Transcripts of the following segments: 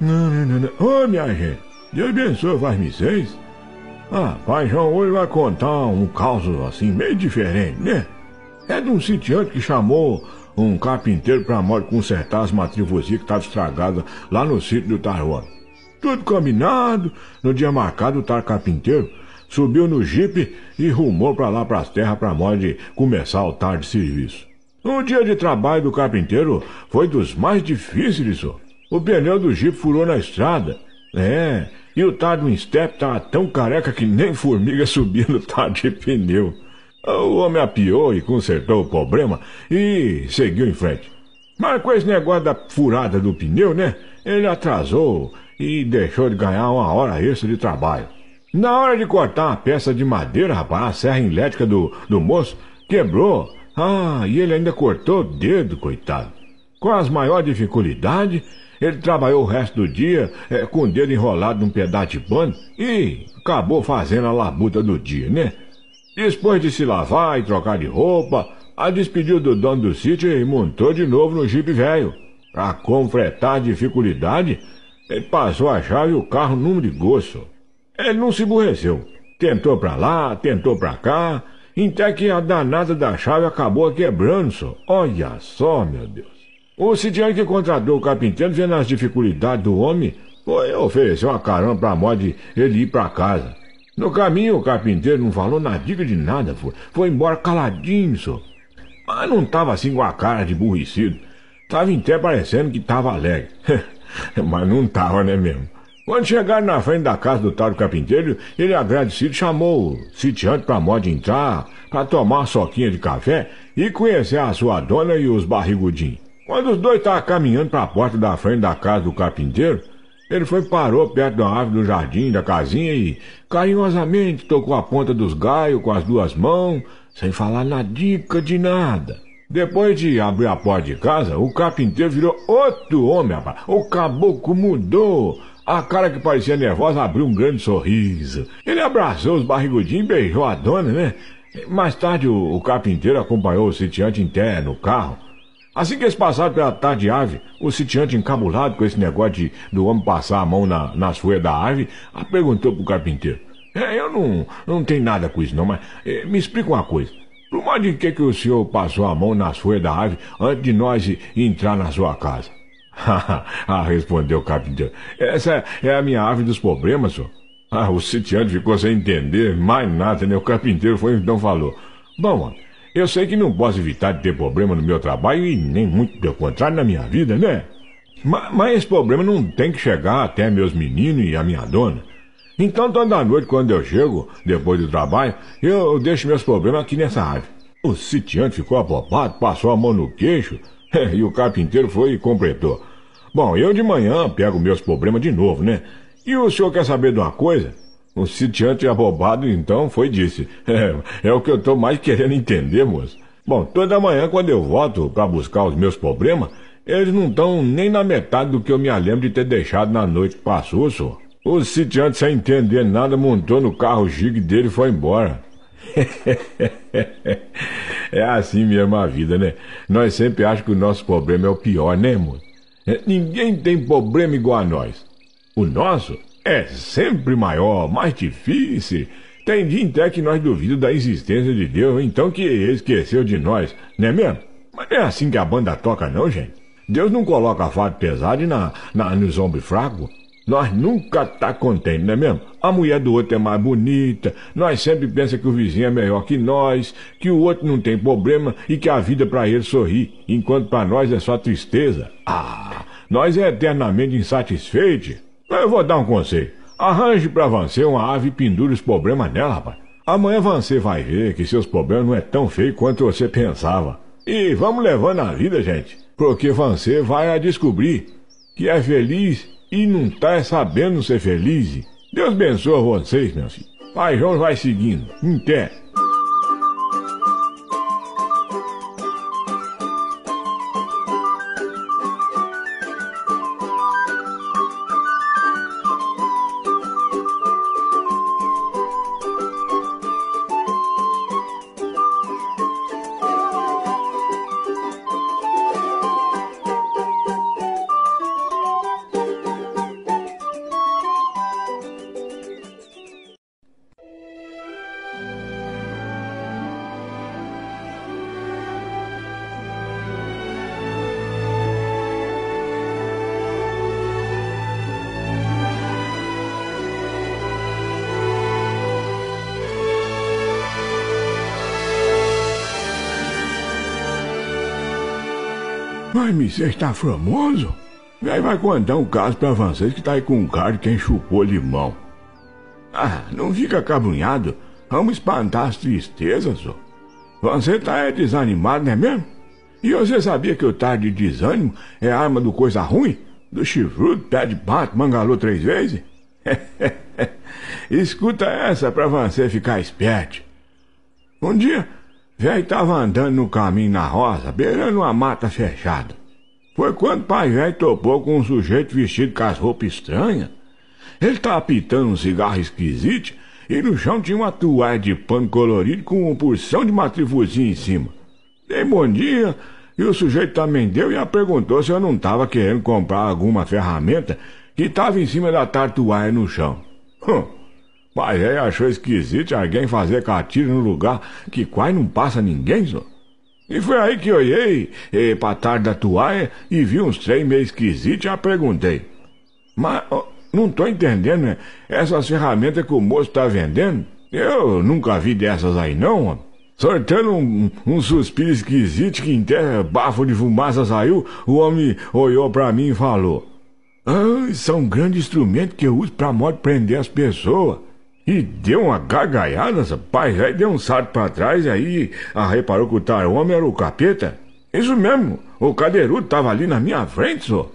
Não, não, não, não. Ô, minha gente, Deus abençoe, faz-me seis. Ah, pai João hoje vai contar um caos assim, meio diferente, né? É de um sitiante que chamou um carpinteiro pra morte consertar as matrivozinhas que estavam estragadas lá no sítio do Tarua. Tudo combinado, no dia marcado o tar carpinteiro subiu no jipe e rumou pra lá pras terras pra morte começar o tarde serviço. Um dia de trabalho do carpinteiro foi dos mais difíceis, senhor. O pneu do Jeep furou na estrada. É, e o tal do Step tava tá tão careca que nem formiga subia no tal de pneu. O homem apiou e consertou o problema e seguiu em frente. Mas com esse negócio da furada do pneu, né? Ele atrasou e deixou de ganhar uma hora extra de trabalho. Na hora de cortar uma peça de madeira, rapaz, a serra elétrica do, do moço quebrou. Ah, e ele ainda cortou o dedo, coitado. Com as maiores dificuldades, ele trabalhou o resto do dia é, com o dedo enrolado num pedaço de pano e acabou fazendo a labuta do dia, né? Depois de se lavar e trocar de roupa, a despediu do dono do sítio e montou de novo no jipe velho. Pra confretar dificuldade, ele passou a chave e o carro num de gosto. Ele não se aborreceu. Tentou pra lá, tentou pra cá, até que a danada da chave acabou quebrando, só. Olha só, meu Deus. O Cidiano que contratou o carpinteiro, vendo as dificuldades do homem, foi oferecer uma carona pra mó de ele ir pra casa. No caminho, o carpinteiro não falou na dica de nada, foi, foi embora caladinho, só. Mas não tava assim com a cara de burricido. Tava até parecendo que tava alegre. Mas não tava, né mesmo? Quando chegaram na frente da casa do tal do carpinteiro, ele agradecido chamou o sitiante pra moda entrar, pra tomar uma soquinha de café e conhecer a sua dona e os barrigudinhos. Quando os dois estavam caminhando para a porta da frente da casa do carpinteiro, ele foi parou perto da árvore do jardim da casinha e carinhosamente tocou a ponta dos galhos com as duas mãos, sem falar na dica de nada. Depois de abrir a porta de casa, o carpinteiro virou outro homem, rapaz. O caboclo mudou. A cara que parecia nervosa abriu um grande sorriso. Ele abraçou os barrigudinhos e beijou a dona, né? Mais tarde, o, o carpinteiro acompanhou o sitiante em terra no carro Assim que eles passaram pela tarde ave, o sitiante encabulado com esse negócio de, do homem passar a mão na, nas folhas da ave, perguntou pro carpinteiro. É, eu não, não tenho nada com isso não, mas é, me explica uma coisa. Por mais de que, que o senhor passou a mão nas folhas da ave antes de nós entrar na sua casa? ah, respondeu o carpinteiro. Essa é a minha ave dos problemas, senhor. Ah, o sitiante ficou sem entender mais nada, né? O carpinteiro foi então falou. Bom, homem, eu sei que não posso evitar de ter problema no meu trabalho e nem muito pelo contrário na minha vida, né? Mas, mas esse problema não tem que chegar até meus meninos e a minha dona. Então toda noite, quando eu chego, depois do trabalho, eu deixo meus problemas aqui nessa árvore. O sitiante ficou abobado, passou a mão no queixo e o carpinteiro foi e completou. Bom, eu de manhã pego meus problemas de novo, né? E o senhor quer saber de uma coisa? O sitiante abobado então foi e disse: é, é o que eu estou mais querendo entender, moço. Bom, toda manhã quando eu volto para buscar os meus problemas, eles não estão nem na metade do que eu me lembro de ter deixado na noite que passou, só. O sitiante, sem entender nada, montou no carro jigue dele e foi embora. é assim mesmo a vida, né? Nós sempre achamos que o nosso problema é o pior, né, moço? Ninguém tem problema igual a nós. O nosso é sempre maior, mais difícil. Tem dia até que nós duvidamos da existência de Deus, então que ele esqueceu de nós, não é mesmo? Mas não é assim que a banda toca, não, gente. Deus não coloca fardo pesado na, na, nos ombros fracos. Nós nunca tá contente, não é mesmo? A mulher do outro é mais bonita, nós sempre pensa que o vizinho é melhor que nós, que o outro não tem problema e que a vida para ele sorri, enquanto para nós é só tristeza. Ah, nós é eternamente insatisfeitos. Eu vou dar um conselho. Arranje pra você uma ave e pendure os problemas nela, rapaz. Amanhã você vai ver que seus problemas não é tão feio quanto você pensava. E vamos levando a vida, gente. Porque você vai a descobrir que é feliz e não tá sabendo ser feliz. Deus abençoe vocês, meu filho. Pai João vai seguindo. Em Mas você está famoso? Aí vai contar um caso para vocês que tá aí com um cara quem chupou limão. Ah, não fica acabunhado. Vamos espantar as tristezas, ó. Você tá é desanimado, não é mesmo? E você sabia que o tarde de desânimo é arma do coisa ruim? Do chifrudo, pé de pato, mangalô três vezes? Escuta essa pra você ficar esperto. Um dia, velho tava andando no caminho na roça, beirando uma mata fechada. Foi quando o pajé topou com um sujeito vestido com as roupas estranhas. Ele estava pitando um cigarro esquisito e no chão tinha uma toalha de pano colorido com uma porção de matrifuzinha em cima. Dei bom dia e o sujeito também deu e a perguntou se eu não estava querendo comprar alguma ferramenta que estava em cima da tartuária no chão. Hum, pajé achou esquisito alguém fazer catilho no lugar que quase não passa ninguém, senhor. E foi aí que olhei e, pra tarde da toalha e vi uns trem meio esquisitos e já perguntei. Mas não tô entendendo, né? Essas ferramentas que o moço tá vendendo, eu nunca vi dessas aí não, ó. Sortando um, um, suspiro esquisito que em terra bafo de fumaça saiu, o homem olhou para mim e falou: ah, são é grandes instrumentos que eu uso para modo prender as pessoas. E deu uma gargalhada, rapaz. Aí deu um salto para trás, e aí a ah, reparou que o homem era o capeta. Isso mesmo, o cadeirudo tava ali na minha frente, só.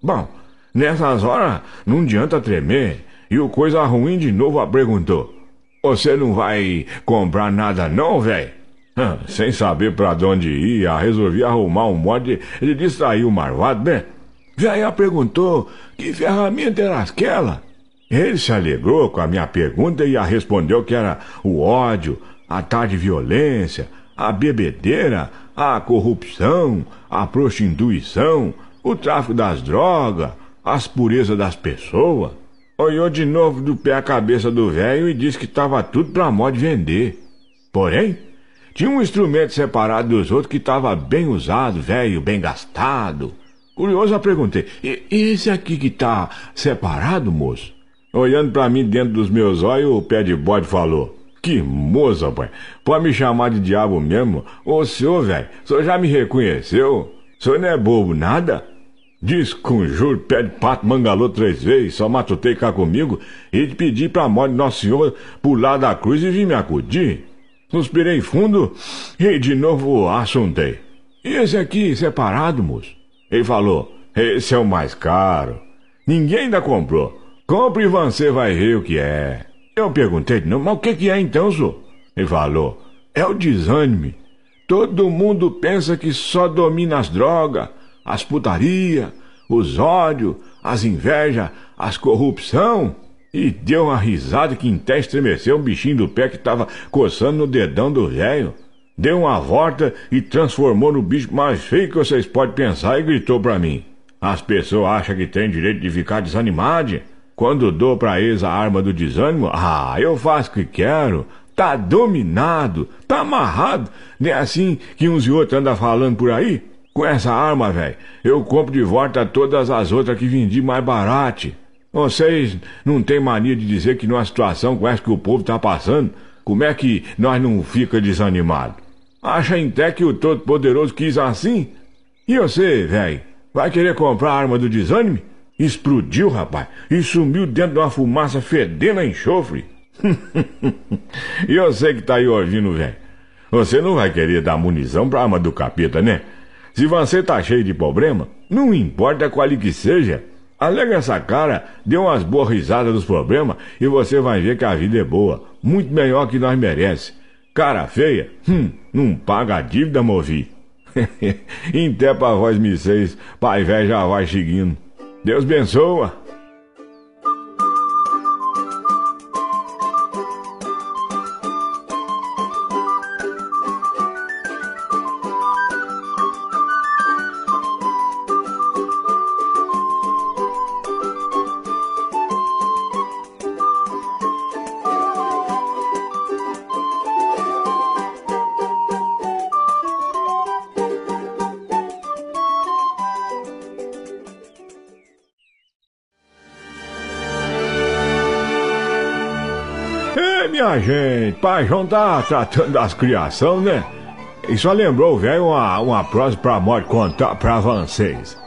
Bom, nessas horas não adianta tremer. E o coisa ruim de novo a perguntou: Você não vai comprar nada, não, velho? Sem saber para onde ir, ah, resolvi arrumar um modo de, distrair o marvado, né? Véia perguntou que ferramenta era aquela ele se alegrou com a minha pergunta e a respondeu que era o ódio, a tarde violência, a bebedeira, a corrupção, a prostituição, o tráfico das drogas, as purezas das pessoas. Olhou de novo do pé a cabeça do velho e disse que estava tudo para a de vender. Porém, tinha um instrumento separado dos outros que estava bem usado, velho, bem gastado. Curioso, eu perguntei: e esse aqui que está separado, moço? Olhando para mim dentro dos meus olhos, o pé de bode falou. Que moça, pai. Pode me chamar de diabo mesmo? Ô senhor, velho, o senhor já me reconheceu? O senhor não é bobo, nada? juro, pé de pato, mangalou três vezes, só matutei cá comigo e te pedi pra morte de Nosso Senhor pular da cruz e vir me acudir. Suspirei fundo e de novo assuntei. E esse aqui, separado, moço? Ele falou, esse é o mais caro. Ninguém ainda comprou. Compre e você vai ver o que é. Eu perguntei de novo, mas o que, é então, Zô? Ele falou, é o desânimo. Todo mundo pensa que só domina as drogas, as putaria, os ódios, as invejas, as corrupção. E deu uma risada que até estremeceu o bichinho do pé que estava coçando no dedão do velho. Deu uma volta e transformou no bicho mais feio que vocês podem pensar e gritou para mim. As pessoas acham que têm direito de ficar desanimadas. Quando dou para eles a arma do desânimo, ah, eu faço o que quero. Tá dominado, tá amarrado. Não é assim que uns e outros andam falando por aí? Com essa arma, velho, eu compro de volta todas as outras que vendi mais barate. Vocês não têm mania de dizer que numa situação com essa que o povo tá passando, como é que nós não fica desanimado? Acha até que o Todo-Poderoso quis assim? E você, velho, vai querer comprar a arma do desânimo? Explodiu, rapaz, e sumiu dentro de uma fumaça fedendo a enxofre. e você que tá aí ouvindo, velho, você não vai querer dar munição pra arma do capeta, né? Se você tá cheio de problema, não importa qual que seja, alega essa cara, dê umas boas risadas dos problemas e você vai ver que a vida é boa, muito melhor que nós merece. Cara feia, hum, não paga a dívida, movi. Até pra voz me seis, pai velho já vai seguindo. Deus bençoa. Lajão tá tratando das criação, né? E só lembrou, velho, uma, uma prosa pra morte contar pra vocês.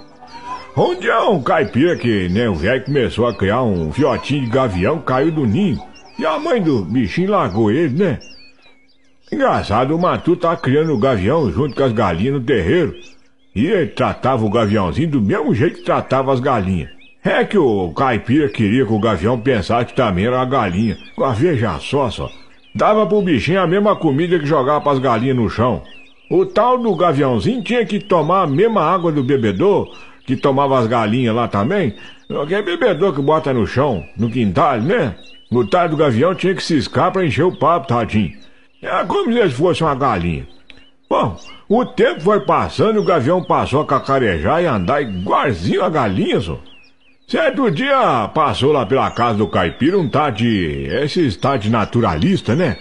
Um dia um caipira que nem o velho começou a criar um fiotinho de gavião, caiu do ninho. E a mãe do bichinho largou ele, né? Engraçado, o Matu tá criando o gavião junto com as galinhas no terreiro. E ele tratava o gaviãozinho do mesmo jeito que tratava as galinhas. É que o caipira queria que o gavião pensasse que também era a galinha. veja só, só. Dava pro bichinho a mesma comida que jogava pras galinhas no chão. O tal do gaviãozinho tinha que tomar a mesma água do bebedor, que tomava as galinhas lá também. Que é bebedor que bota no chão, no quintal, né? O tal do gavião tinha que ciscar pra encher o papo, tadinho. É como se ele fosse uma galinha. Bom, o tempo foi passando e o gavião passou a cacarejar e andar igualzinho a galinha, só. Certo dia passou lá pela casa do caipira um tarde esse tarde naturalista, né?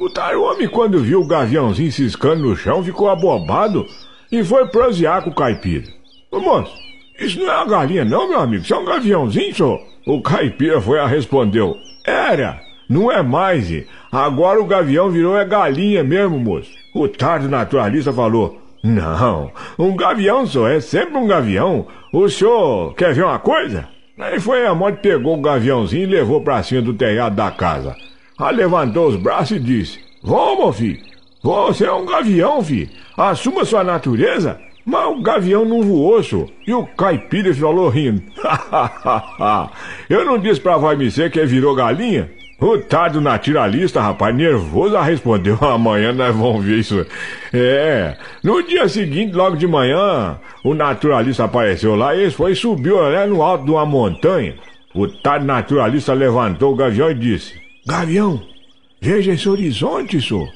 O tal homem, quando viu o gaviãozinho ciscando no chão, ficou abobado e foi prosear com o caipira. Ô moço, isso não é uma galinha, não, meu amigo, isso é um gaviãozinho, senhor. O caipira foi a respondeu: Era, não é mais. Agora o gavião virou é galinha mesmo, moço. O tarde naturalista falou: não, um gavião só é sempre um gavião. O senhor quer ver uma coisa? Aí foi a morte, pegou o gaviãozinho e levou pra cima do telhado da casa. Aí levantou os braços e disse: Vamos, filho, você é um gavião, filho. Assuma sua natureza. Mas o gavião não voou, senhor. E o caipira falou rindo: Eu não disse pra vai me ser que virou galinha? O Tardo naturalista rapaz, nervoso, respondeu. Amanhã nós vamos ver isso. É. No dia seguinte, logo de manhã, o naturalista apareceu lá e foi subiu lá né, no alto de uma montanha. O Tardo naturalista levantou o gavião e disse: Gavião, veja esse horizonte, senhor.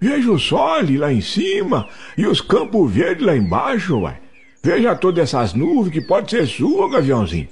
Veja o sol lá em cima e os campos verdes lá embaixo, uai. Veja todas essas nuvens que pode ser sua, gaviãozinho.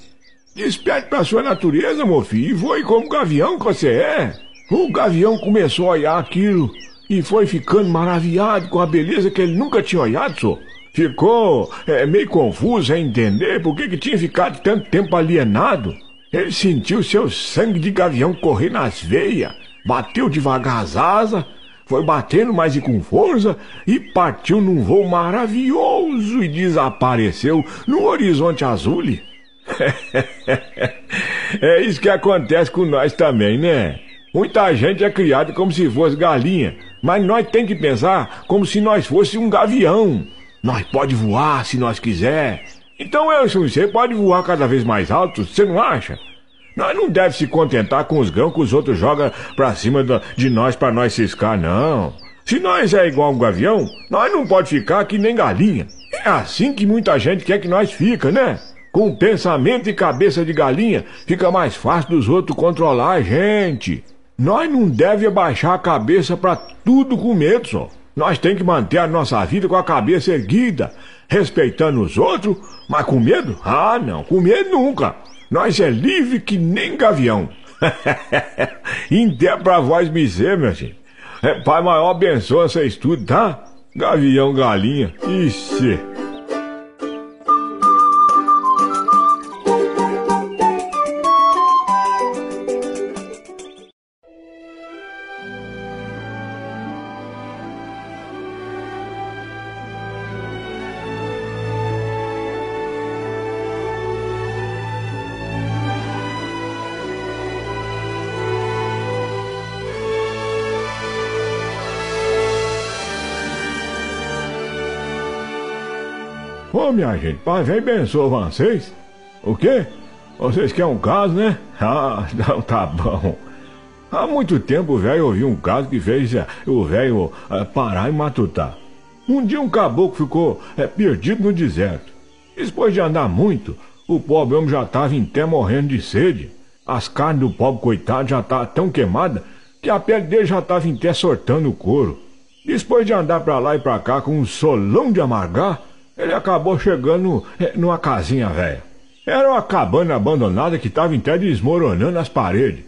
Desperte da sua natureza, meu filho, e voe como gavião que você é. O gavião começou a olhar aquilo e foi ficando maravilhado com a beleza que ele nunca tinha olhado, senhor. Ficou é, meio confuso a entender por que, tinha ficado tanto tempo alienado. Ele sentiu seu sangue de gavião correr nas veias, bateu devagar as asas, foi batendo mais e com força e partiu num voo maravilhoso e desapareceu no horizonte azul é isso que acontece com nós também, né? Muita gente é criada como se fosse galinha, mas nós tem que pensar como se nós fosse um gavião. Nós pode voar se nós quiser. Então, eu Wilson, você pode voar cada vez mais alto, você não acha? Nós não deve se contentar com os grãos que os outros jogam pra cima de nós para nós ciscar, não. Se nós é igual um gavião, nós não pode ficar que nem galinha. É assim que muita gente quer que nós fica, né? Com pensamento e cabeça de galinha, fica mais fácil dos outros controlar a gente. Nós não deve abaixar a cabeça para tudo com medo só. Nós tem que manter a nossa vida com a cabeça erguida, respeitando os outros, mas com medo? Ah, não, com medo nunca. Nós é livre que nem gavião. Até pra voz dizer, meu filho. É, pai maior abençoa esse estudo, tá? Gavião, galinha. Ixi. minha gente, pai vem abençoa vocês. O quê? Vocês querem um caso, né? Ah, não, tá bom. Há muito tempo o velho ouviu um caso que fez é, o velho é, parar e matutar. Um dia um caboclo ficou é, perdido no deserto. Depois de andar muito, o pobre homem já estava em morrendo de sede. As carnes do pobre coitado já estavam tão queimadas que a pele dele já estava em sortando o couro. Depois de andar para lá e para cá com um solão de amargar, ele acabou chegando eh, numa casinha velha. Era uma cabana abandonada que estava até desmoronando as paredes.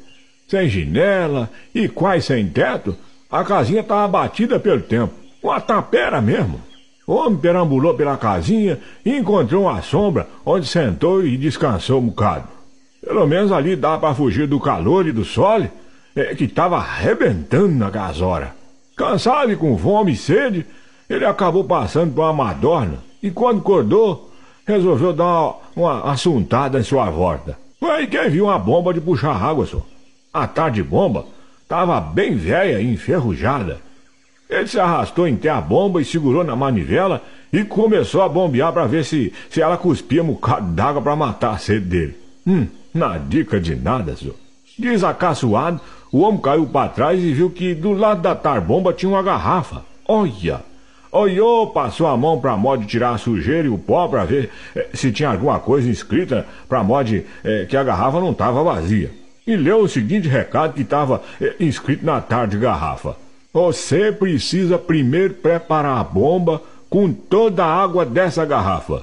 Sem janela e quase sem teto, a casinha estava batida pelo tempo. Uma tapera mesmo. O homem perambulou pela casinha e encontrou uma sombra onde sentou e descansou um bocado. Pelo menos ali dá para fugir do calor e do sol eh, que estava arrebentando na gasora. Cansado e com fome e sede, ele acabou passando por uma madorna e quando acordou, resolveu dar uma, uma assuntada em sua volta. Aí quem viu uma bomba de puxar água, só. A tarde bomba estava bem velha e enferrujada. Ele se arrastou em terra bomba e segurou na manivela e começou a bombear para ver se, se ela cuspia um bocado d'água para matar a sede dele. Hum, na dica de nada, senhor. Desacaçoado, o homem caiu para trás e viu que do lado da tarbomba tinha uma garrafa. Olha! Oiô passou a mão pra mod tirar a sujeira e o pó pra ver eh, se tinha alguma coisa escrita pra mod eh, que a garrafa não tava vazia. E leu o seguinte recado que estava eh, escrito na tarde garrafa. Você precisa primeiro preparar a bomba com toda a água dessa garrafa.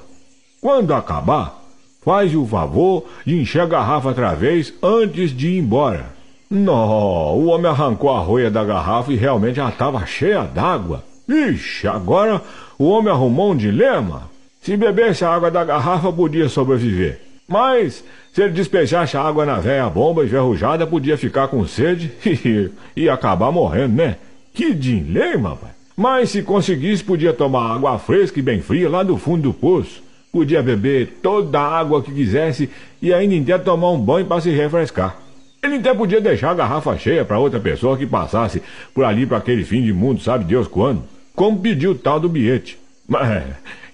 Quando acabar, faz o favor de encher a garrafa outra vez antes de ir embora. No o homem arrancou a roia da garrafa e realmente ela estava cheia d'água. Ixi, agora o homem arrumou um dilema. Se bebesse a água da garrafa, podia sobreviver. Mas, se ele despejasse a água na velha bomba enferrujada, podia ficar com sede e acabar morrendo, né? Que dilema, pai! Mas se conseguisse, podia tomar água fresca e bem fria lá do fundo do poço. Podia beber toda a água que quisesse e ainda até então tomar um banho para se refrescar. Ele até então podia deixar a garrafa cheia para outra pessoa que passasse por ali para aquele fim de mundo, sabe Deus quando como pediu o tal do bilhete. Mas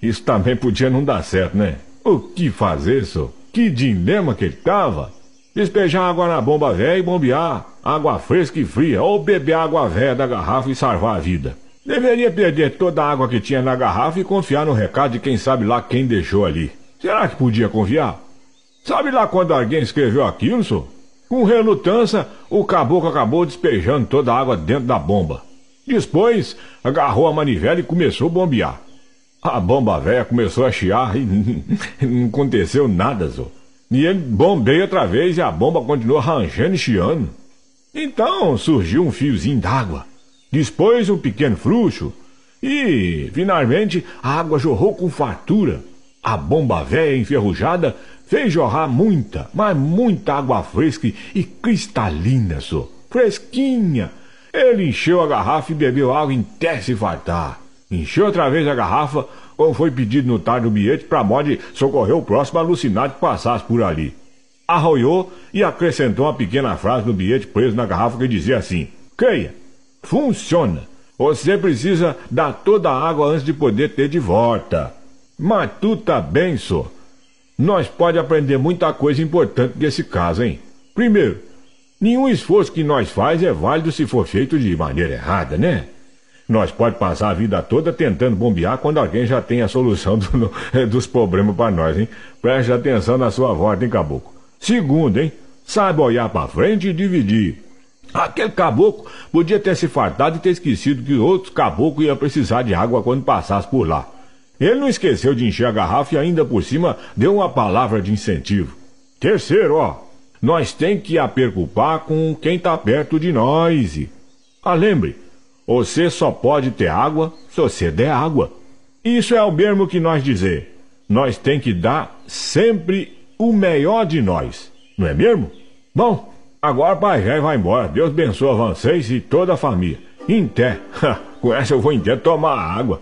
isso também podia não dar certo, né? O que fazer, senhor? Que dilema que ele tava? Despejar água na bomba velha e bombear água fresca e fria, ou beber água velha da garrafa e salvar a vida. Deveria perder toda a água que tinha na garrafa e confiar no recado de quem sabe lá quem deixou ali. Será que podia confiar? Sabe lá quando alguém escreveu aquilo, senhor? Com relutância, o caboclo acabou despejando toda a água dentro da bomba. Depois, agarrou a manivela e começou a bombear. A bomba velha começou a chiar e não aconteceu nada, Zô. E ele bombeia outra vez e a bomba continuou rangendo e chiando. Então surgiu um fiozinho d'água, depois um pequeno fluxo e, finalmente, a água jorrou com fartura. A bomba velha enferrujada fez jorrar muita, mas muita água fresca e cristalina, zo Fresquinha, ele encheu a garrafa e bebeu água até se fartar. Encheu outra vez a garrafa, como foi pedido no tarde o bilhete, para a de socorrer o próximo alucinado que passasse por ali. Arroiou e acrescentou uma pequena frase no bilhete preso na garrafa que dizia assim: Creia, funciona. Você precisa dar toda a água antes de poder ter de volta. Matuta tá benço. Nós pode aprender muita coisa importante desse caso, hein? Primeiro, Nenhum esforço que nós faz é válido se for feito de maneira errada, né? Nós pode passar a vida toda tentando bombear quando alguém já tem a solução do, eh, dos problemas para nós, hein? Preste atenção na sua volta, hein, caboclo? Segundo, hein? Saiba olhar para frente e dividir. Aquele caboclo podia ter se fartado e ter esquecido que outros caboclos iam precisar de água quando passasse por lá. Ele não esqueceu de encher a garrafa e ainda por cima deu uma palavra de incentivo. Terceiro, ó, nós tem que apercupar com quem tá perto de nós. Ah, lembre, você só pode ter água se você der água. Isso é o mesmo que nós dizer. Nós tem que dar sempre o melhor de nós, não é mesmo? Bom, agora o pai vai embora. Deus abençoe vocês e toda a família. Em té. Com essa eu vou em tomar água.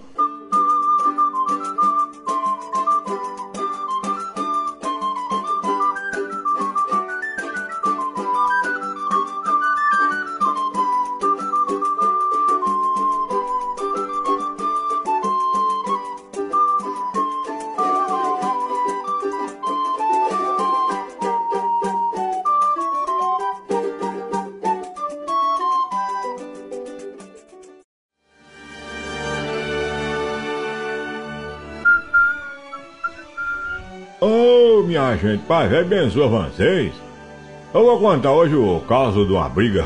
gente, pra ver vocês. Eu vou contar hoje o caso de uma briga.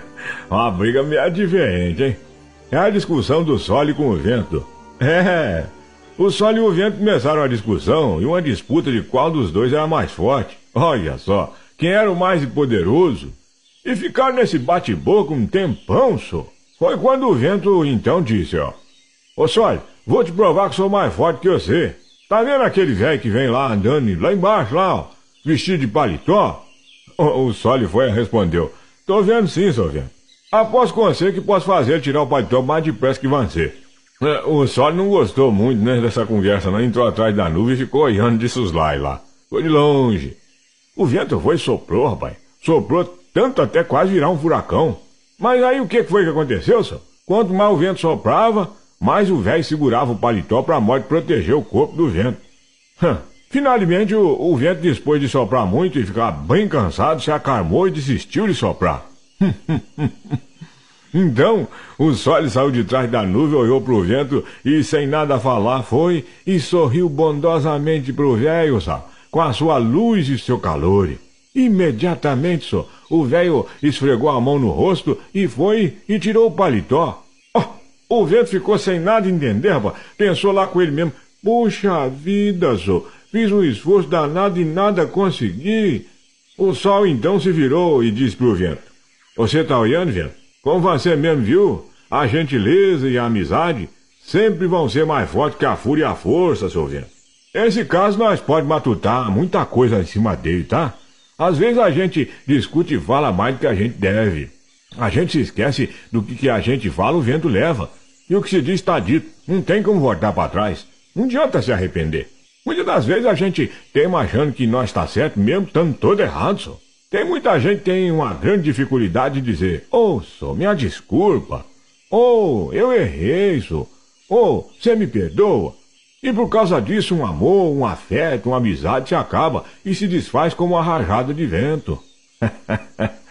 uma briga meio é diferente, hein? É a discussão do sol com o vento. É. O sol e o vento começaram a discussão e uma disputa de qual dos dois era mais forte. Olha só, quem era o mais poderoso. E ficaram nesse bate-boca um tempão, só. Foi quando o vento então disse, ó. Ô sol, vou te provar que sou mais forte que você. Tá vendo aquele velho que vem lá andando lá embaixo, lá, ó, vestido de paletó? O, o Sólio foi e respondeu: Tô vendo sim, seu vendo. Após com você que posso fazer tirar o paletó mais depressa que você. É, o Sólio não gostou muito, né, dessa conversa, não. Entrou atrás da nuvem e ficou olhando de suslai lá. Foi de longe. O vento foi e soprou, rapaz. Soprou tanto até quase virar um furacão. Mas aí o que foi que aconteceu, senhor? Quanto mais o vento soprava, mas o velho segurava o paletó para a morte proteger o corpo do vento. Finalmente, o, o, vento, depois de soprar muito e ficar bem cansado, se acarmou e desistiu de soprar. então, o sol saiu de trás da nuvem, olhou para o vento e, sem nada falar, foi e sorriu bondosamente para o velho, com a sua luz e seu calor. Imediatamente, só, o velho esfregou a mão no rosto e foi e tirou o paletó. O vento ficou sem nada entender, rapaz. Pensou lá com ele mesmo. Puxa vida, Zô. Fiz um esforço danado e nada consegui. O sol então se virou e disse pro vento: Você tá olhando, vento? Como você mesmo viu, a gentileza e a amizade sempre vão ser mais fortes que a fúria e a força, seu vento. Esse caso nós pode matutar muita coisa em cima dele, tá? Às vezes a gente discute e fala mais do que a gente deve. A gente se esquece do que, que a gente fala, o vento leva. E o que se diz está dito, não tem como voltar para trás. Não adianta se arrepender. Muitas das vezes a gente teima achando que nós está certo, mesmo estando todo errado, só. Tem muita gente que tem uma grande dificuldade de dizer, ô, oh, só minha desculpa. ou oh, eu errei, só. ou oh, você me perdoa. E por causa disso, um amor, um afeto, uma amizade se acaba e se desfaz como uma rajada de vento.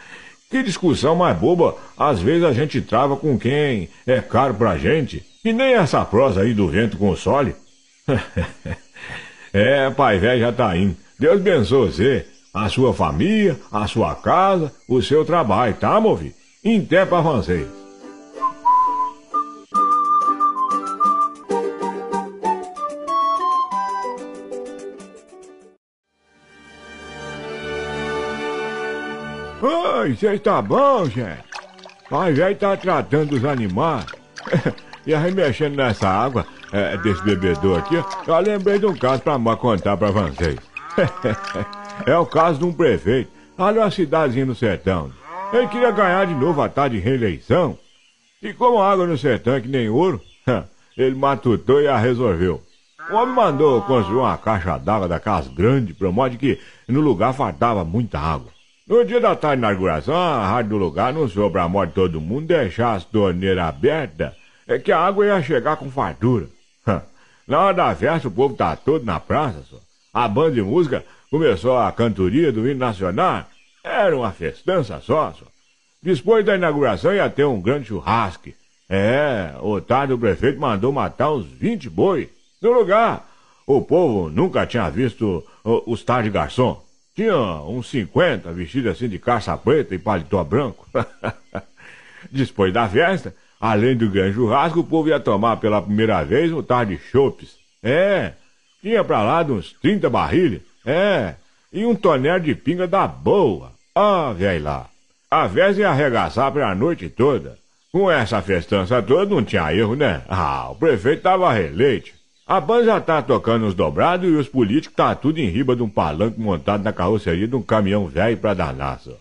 Que discussão mais boba, às vezes a gente trava com quem é caro pra gente, e nem essa prosa aí do vento console. é, pai velho já tá indo. Deus abençoe você, a sua família, a sua casa, o seu trabalho, tá, movi? Em tempo avancei. Ei, você é, tá bom, gente? Mas já está tá tratando os animais e aí mexendo nessa água é, desse bebedor aqui, eu lembrei de um caso pra mó contar pra vocês. é o caso de um prefeito, ali uma cidadezinha no sertão. Ele queria ganhar de novo a tarde de reeleição. E como a água no sertão é que nem ouro, ele matutou e a resolveu. O homem mandou construir uma caixa d'água da casa grande, para modo que no lugar faltava muita água. No dia da tarde de inauguração, a rádio do lugar anunciou para a morte de todo mundo deixar as torneiras abertas, é que a água ia chegar com fartura. na hora da festa, o povo tá todo na praça, só. A banda de música começou a cantoria do hino nacional. Era uma festança só, só. Depois da inauguração ia ter um grande churrasco. É, o tarde o prefeito mandou matar uns 20 bois. No lugar, o povo nunca tinha visto os tarde garçom. Tinha uns 50, vestido assim de caça preta e paletó branco. Depois da festa, além do grande churrasco, o povo ia tomar pela primeira vez um tarde de chopes. É, tinha pra lá de uns 30 barrilhas. É, e um tonel de pinga da boa. Ah, véi lá. A vez ia arregaçar pra noite toda. Com essa festança toda não tinha erro, né? Ah, o prefeito tava releite. A banda já tá tocando os dobrados e os políticos tá tudo em riba de um palanque montado na carroceria de um caminhão velho pra danar, só.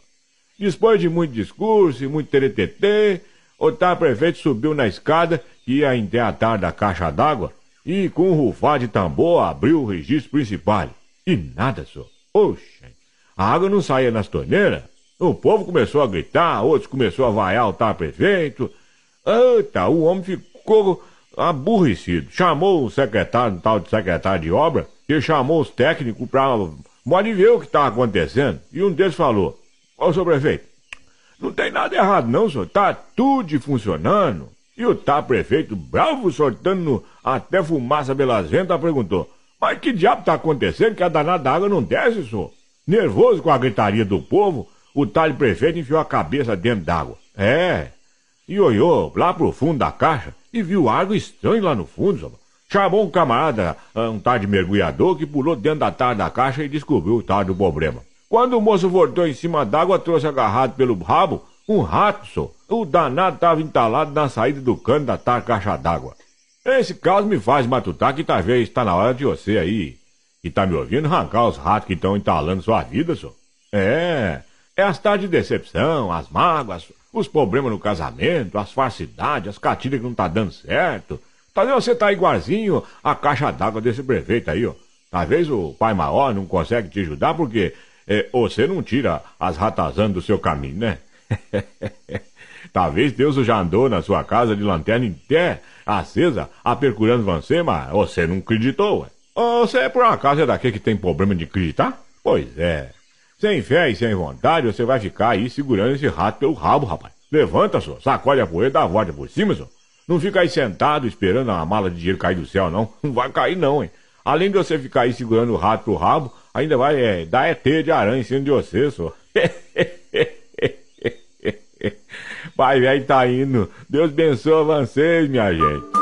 Depois de muito discurso e muito teretetê, o tal prefeito subiu na escada que ia tarde da caixa d'água e com um rufar de tambor abriu o registro principal. E nada só. Oxe, a água não saía nas torneiras. O povo começou a gritar, outros começou a vaiar o tal prefeito. Eita, o homem ficou aborrecido. Chamou um secretário, um tal de secretário de obra, que chamou os técnicos para pode ver o que está acontecendo. E um deles falou: Ô, seu prefeito, não tem nada errado, não, senhor. Tá tudo funcionando. E o tá prefeito, bravo, soltando até fumaça pelas ventas, tá perguntou: Mas que diabo tá acontecendo que a danada água não desce, senhor? Nervoso com a gritaria do povo, o tal prefeito enfiou a cabeça dentro d'água. É. E olhou lá pro fundo da caixa e viu algo estranho lá no fundo, Zabá. Chamou um camarada, ah, um tal de mergulhador, que pulou dentro da tarde da caixa e descobriu o tal do problema. Quando o moço voltou em cima d'água, trouxe agarrado pelo rabo um rato, só. O danado estava entalado na saída do cano da tal caixa d'água. Esse caso me faz matutar que talvez está na hora de você aí, que tá me ouvindo, arrancar os ratos que estão entalando sua vida, só. É, é as tardes de decepção, as mágoas, os problemas no casamento, as farsidades, as catilhas que não tá dando certo. Talvez tá você tá igualzinho a caixa d'água desse prefeito aí, ó. Talvez o pai maior não consegue te ajudar porque é, você não tira as ratazãs do seu caminho, né? Talvez Deus já andou na sua casa de lanterna em pé, acesa, apercurando você, mas você não acreditou, ué. Ou você por acaso é daqui que tem problema de acreditar? Pois é. Sem fé e sem vontade, você vai ficar aí segurando esse rato pelo rabo, rapaz. Levanta, senhor, sacode a poeira, dá a volta por cima, senhor. Não fica aí sentado esperando a mala de dinheiro cair do céu, não. Não vai cair, não, hein. Além de você ficar aí segurando o rato pro rabo, ainda vai é, dar ET de aranha em cima de você, senhor. Pai velho tá indo. Deus abençoe vocês, minha gente.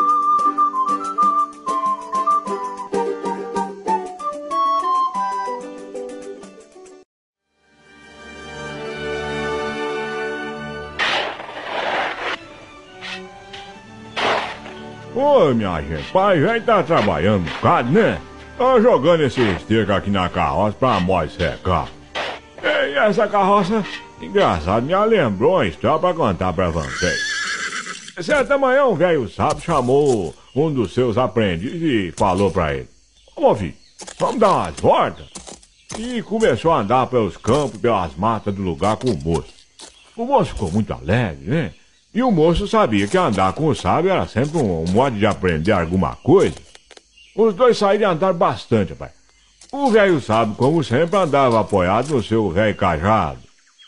minha gente, pai já tá trabalhando um bocado, né? Tô jogando esse esterco aqui na carroça pra nós secar. E essa carroça, engraçado, me lembrou uma história pra contar pra vocês. Certa manhã, um velho sábio chamou um dos seus aprendizes e falou pra ele: Ô, filho, vamos dar umas voltas? E começou a andar pelos campos, pelas matas do lugar com o moço. O moço ficou muito alegre, né? E o moço sabia que andar com o sábio era sempre um, um modo de aprender alguma coisa. Os dois saíram e andaram bastante, pai. O velho sábio, como sempre, andava apoiado no seu velho cajado.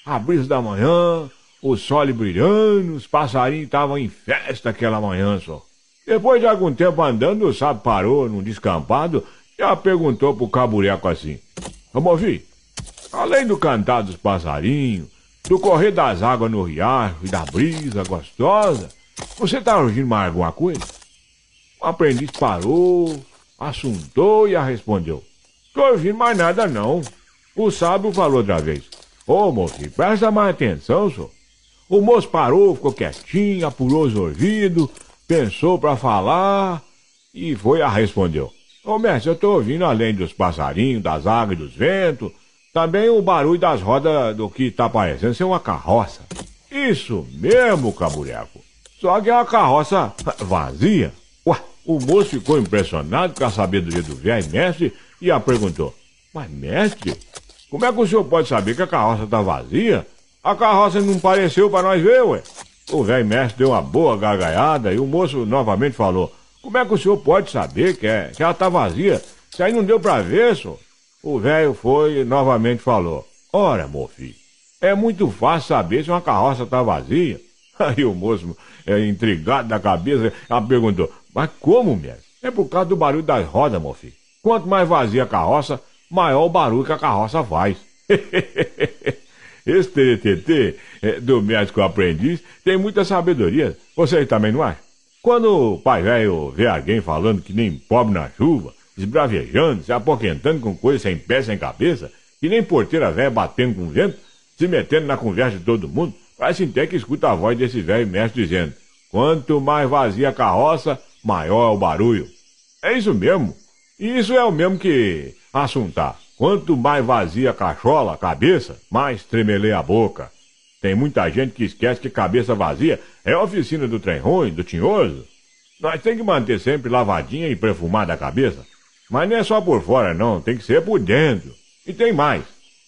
A brisa da manhã, o sol brilhando, os passarinhos estavam em festa aquela manhã só. Depois de algum tempo andando, o sábio parou num descampado e a perguntou pro cabureco assim: Vamos ouvir? Além do cantar dos passarinhos, do correr das águas no riacho e da brisa gostosa, você tá ouvindo mais alguma coisa? O aprendiz parou, assuntou e a respondeu. Tô ouvindo mais nada não. O sábio falou outra vez. Ô oh, moço, presta mais atenção, senhor. O moço parou, ficou quietinho, apurou os ouvidos, pensou para falar e foi a respondeu. Ô oh, mestre, eu tô ouvindo além dos passarinhos, das águas e dos ventos, também o barulho das rodas do que tá parecendo ser é uma carroça. Isso mesmo, cabureco. Só que é uma carroça vazia. Ué, o moço ficou impressionado com a sabedoria do velho mestre e a perguntou: Mas, mestre, como é que o senhor pode saber que a carroça tá vazia? A carroça não pareceu para nós ver, ué. O velho mestre deu uma boa gargalhada e o moço novamente falou: Como é que o senhor pode saber que, é, que ela tá vazia? Se aí não deu para ver, senhor. O velho foi e novamente falou: Ora, meu filho, é muito fácil saber se uma carroça está vazia. Aí o moço, é, intrigado da cabeça, perguntou: Mas como, mestre? É por causa do barulho das rodas, meu filho. Quanto mais vazia a carroça, maior o barulho que a carroça faz. Esse TTT é, do médico aprendiz tem muita sabedoria. Você também não acha? É? Quando o pai velho vê alguém falando que nem pobre na chuva, esbravejando, se apoquentando com coisa sem pé, sem cabeça, que nem porteira velha batendo com vento, se metendo na conversa de todo mundo, parece até que escuta a voz desse velho mestre dizendo: quanto mais vazia a carroça, maior é o barulho. É isso mesmo. E isso é o mesmo que assuntar. Quanto mais vazia a cachola, a cabeça, mais tremelei a boca. Tem muita gente que esquece que cabeça vazia é a oficina do trem ruim, do tinhoso. Nós tem que manter sempre lavadinha e perfumada a cabeça mas não é só por fora, não. Tem que ser por dentro. E tem mais.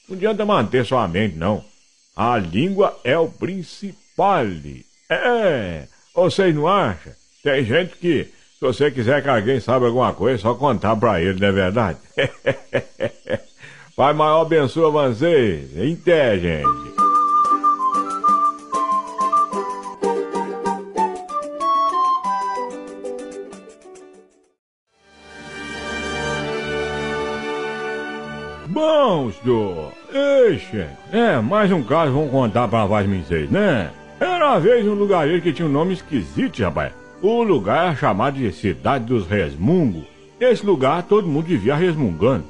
Não adianta manter só a mente, não. A língua é o principal. É. Vocês não acham? Tem gente que, se você quiser que alguém saiba alguma coisa, é só contar pra ele, não é verdade? Pai maior abençoa vocês. Entende, gente. não, senhor. é, mais um caso vão contar pra nós, vocês, né? Era uma vez um lugarejo que tinha um nome esquisito, rapaz. O lugar era chamado de Cidade dos Resmungos. Esse lugar todo mundo vivia resmungando.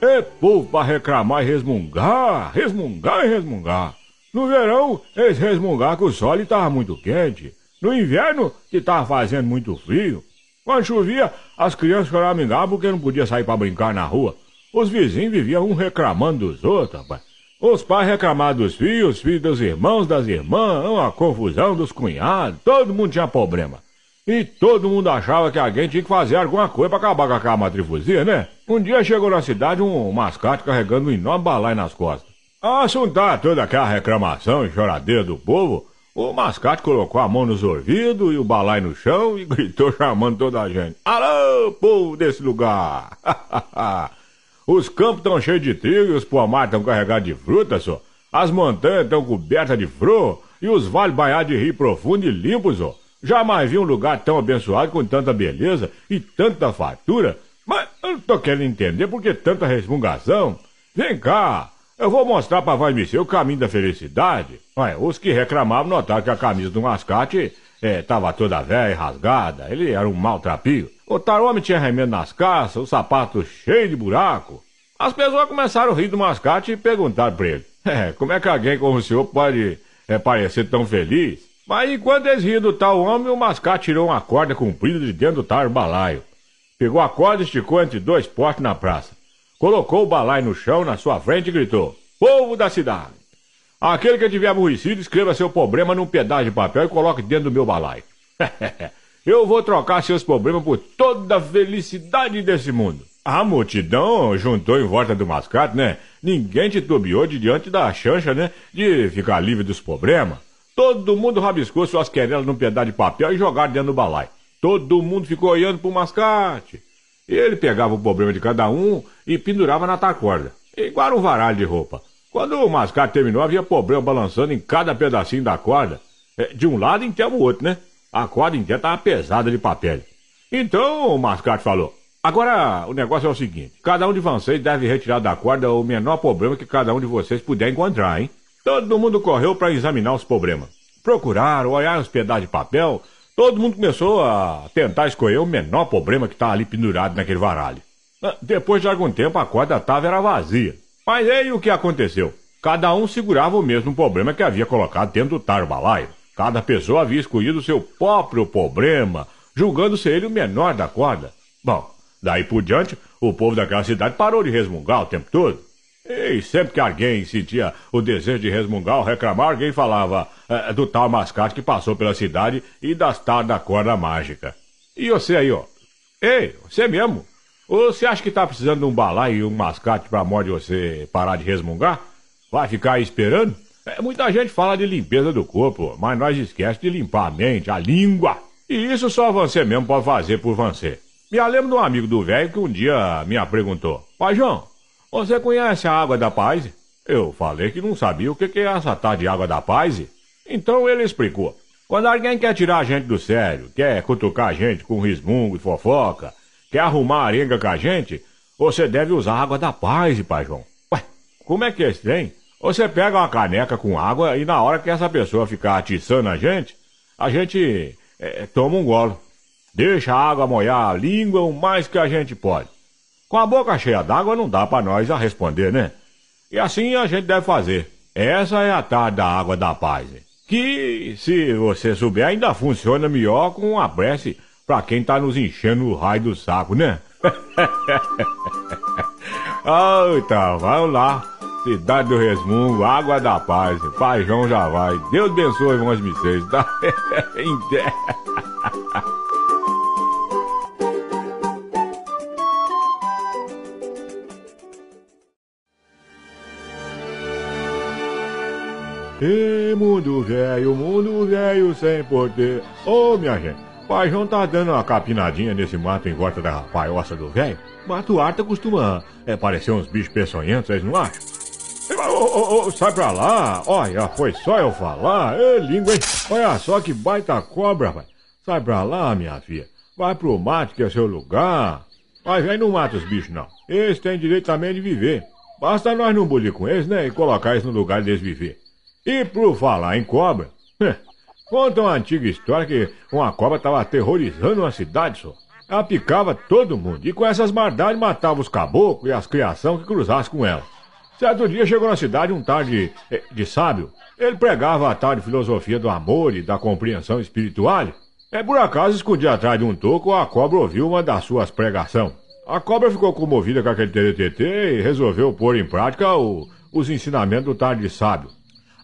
É povo pra reclamar e resmungar, resmungar e resmungar. No verão, eles resmungavam que o sol estava muito quente. No inverno, que estava fazendo muito frio. Quando chovia, as crianças choramingavam porque não podia sair para brincar na rua. Os vizinhos viviam um reclamando dos outros, rapaz. Os pais reclamavam dos filhos, os filhos dos irmãos, das irmãs, a confusão dos cunhados, todo mundo tinha problema. E todo mundo achava que alguém tinha que fazer alguma coisa para acabar com aquela matrifuzia, né? Um dia chegou na cidade um mascate carregando um enorme balai nas costas. A assuntar tá toda aquela reclamação e choradeira do povo, o mascate colocou a mão nos ouvidos e o balai no chão e gritou chamando toda a gente. Alô, povo desse lugar! Os campos estão cheios de trigo, os pomares estão carregados de frutas, só. As montanhas estão cobertas de flor e os vales banhados de rio profundo e limpos, ó. Jamais vi um lugar tão abençoado com tanta beleza e tanta fartura. Mas eu não tô querendo entender por que tanta resmungação. Vem cá, eu vou mostrar pra Vai o caminho da felicidade. Ué, os que reclamavam notaram que a camisa do Mascate é, tava toda velha e rasgada, ele era um maltrapilho. O homem tinha remendo nas calças, o sapato cheio de buraco. As pessoas começaram a rir do mascate e perguntaram pra ele: é, como é que alguém como o senhor pode é, parecer tão feliz? Mas enquanto eles riam do tal homem, o mascate tirou uma corda comprida de dentro do tal balaio. Pegou a corda e esticou entre dois postes na praça. Colocou o balaio no chão na sua frente e gritou: Povo da cidade! Aquele que tiver aborrecido, escreva seu problema num pedaço de papel e coloque dentro do meu balai. Eu vou trocar seus problemas por toda a felicidade desse mundo. A multidão juntou em volta do mascate, né? Ninguém titubeou de diante da chancha, né? De ficar livre dos problemas. Todo mundo rabiscou suas querelas num pedaço de papel e jogaram dentro do balai. Todo mundo ficou olhando pro mascate. Ele pegava o problema de cada um e pendurava na tacorda, igual um varalho de roupa. Quando o mascate terminou, havia problema balançando em cada pedacinho da corda. É, de um lado enterra o outro, né? A corda inteira estava pesada de papel. Então o mascate falou: Agora o negócio é o seguinte: cada um de vocês deve retirar da corda o menor problema que cada um de vocês puder encontrar, hein? Todo mundo correu para examinar os problemas. Procuraram, olharam os pedaços de papel. Todo mundo começou a tentar escolher o menor problema que estava tá ali pendurado naquele varalho. Ah, depois de algum tempo, a corda estava era vazia. Mas aí o que aconteceu? Cada um segurava o mesmo problema que havia colocado dentro do tarbalaio. Cada pessoa havia escolhido o seu próprio problema, julgando ser ele o menor da corda. Bom, daí por diante, o povo daquela cidade parou de resmungar o tempo todo. E sempre que alguém sentia o desejo de resmungar ou reclamar, alguém falava eh, do tal mascate que passou pela cidade e das tar da corda mágica. E você aí, ó. Ei, você mesmo, você acha que tá precisando de um balaio e um mascate pra amor de você parar de resmungar? Vai ficar aí esperando? É, muita gente fala de limpeza do corpo, mas nós esquece de limpar a mente, a língua. E isso só você mesmo pode fazer por você. Me lembro de um amigo do velho que um dia me perguntou: Pai João, você conhece a água da paz? Eu falei que não sabia o que é essa tal de água da paz. Então ele explicou: Quando alguém quer tirar a gente do sério, quer cutucar a gente com rismungo e fofoca, Quer arrumar arenga com a gente? Você deve usar água da paz, pai João. Ué, como é que é tem? Você pega uma caneca com água e na hora que essa pessoa ficar atiçando a gente, a gente é, toma um golo. Deixa a água molhar a língua o mais que a gente pode. Com a boca cheia d'água não dá para nós a responder, né? E assim a gente deve fazer. Essa é a tarde da água da paz. Que, se você souber, ainda funciona melhor com a prece pra quem tá nos enchendo o raio do saco, né? ah, então, vamos lá. Cidade do Resmungo, Água da Paz, pajão já vai. Deus abençoe, irmãos de vocês, tá? E mundo velho, mundo velho sem poder. Ô, oh, minha gente. Pai João tá dando uma capinadinha nesse mato em volta da paioça do velho. Mato Arta costuma é, parecer uns bichos peçonhentos, vocês é não acham? Ô, ô, ô, sai pra lá! Olha, foi só eu falar! Ê, língua, hein? Olha só que baita cobra, pai! Sai pra lá, minha filha! Vai pro mato, que é seu lugar! Pai, vem não mata os bichos, não. Eles têm direito também de viver. Basta nós não bulir com eles, né? E colocar eles no lugar deles viver. E por falar em cobra, hum, Conta uma antiga história que uma cobra estava aterrorizando uma cidade, só. Ela picava todo mundo e com essas maldades matava os caboclos e as criações que cruzassem com ela. Certo dia chegou na cidade um tarde de, eh, de sábio. Ele pregava a tal de filosofia do amor e da compreensão espiritual. É por acaso escondia atrás de um toco a cobra ouviu uma das suas pregações. A cobra ficou comovida com aquele TTT e resolveu pôr em prática o, os ensinamentos do tarde de sábio.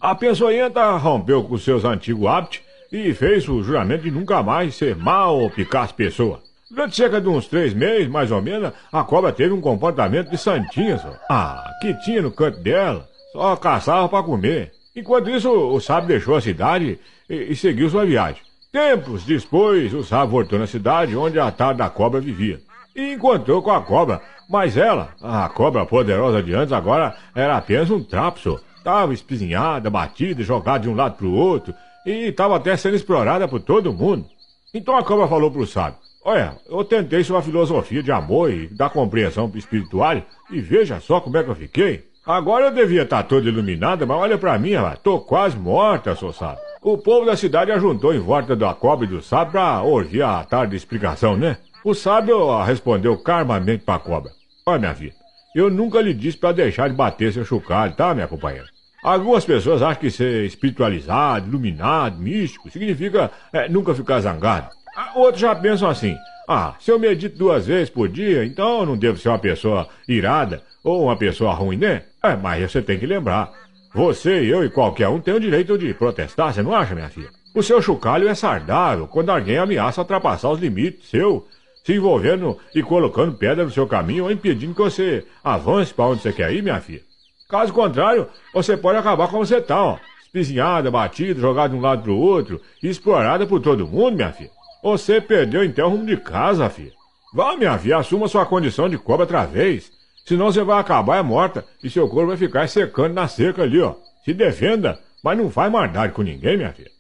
A peçonhenta rompeu com seus antigos hábitos e fez o juramento de nunca mais ser mal ou picar as pessoas. Durante cerca de uns três meses, mais ou menos, a cobra teve um comportamento de santinha, só. Ah, que tinha no canto dela, só caçava para comer. Enquanto isso, o sábio deixou a cidade e, e seguiu sua viagem. Tempos depois, o sábio voltou na cidade onde a tal da cobra vivia. E encontrou com a cobra, mas ela, a cobra poderosa de antes, agora era apenas um trapo, só. Tava espizinhada, batida, jogada de um lado pro outro e tava até sendo explorada por todo mundo. Então a cobra falou pro sábio: Olha, eu tentei sua filosofia de amor e da compreensão espiritual e veja só como é que eu fiquei. Agora eu devia estar tá toda iluminada, mas olha para mim, rapaz, tô quase morta, seu sábio. O povo da cidade ajuntou em volta da cobra e do sábio pra ouvir a tarde de explicação, né? O sábio respondeu calmamente pra cobra: Olha, minha filha, eu nunca lhe disse para deixar de bater seu chocalho, tá, minha companheira? Algumas pessoas acham que ser espiritualizado, iluminado, místico, significa é, nunca ficar zangado. Ah, outros já pensam assim: ah, se eu medito duas vezes por dia, então eu não devo ser uma pessoa irada ou uma pessoa ruim, né? É, mas você tem que lembrar: você, eu e qualquer um tem o direito de protestar, você não acha, minha filha? O seu chocalho é sardável quando alguém ameaça ultrapassar os limites seu se envolvendo e colocando pedra no seu caminho ou impedindo que você avance para onde você quer ir, minha filha. Caso contrário, você pode acabar como você tá, ó. Espizinhada, batida, jogada de um lado pro outro, explorada por todo mundo, minha filha. Você perdeu então o rumo de casa, filha. Vá, minha filha, assuma sua condição de cobra outra vez. Senão você vai acabar é morta e seu corpo vai ficar secando na seca ali, ó. Se defenda, mas não faz maldade com ninguém, minha filha.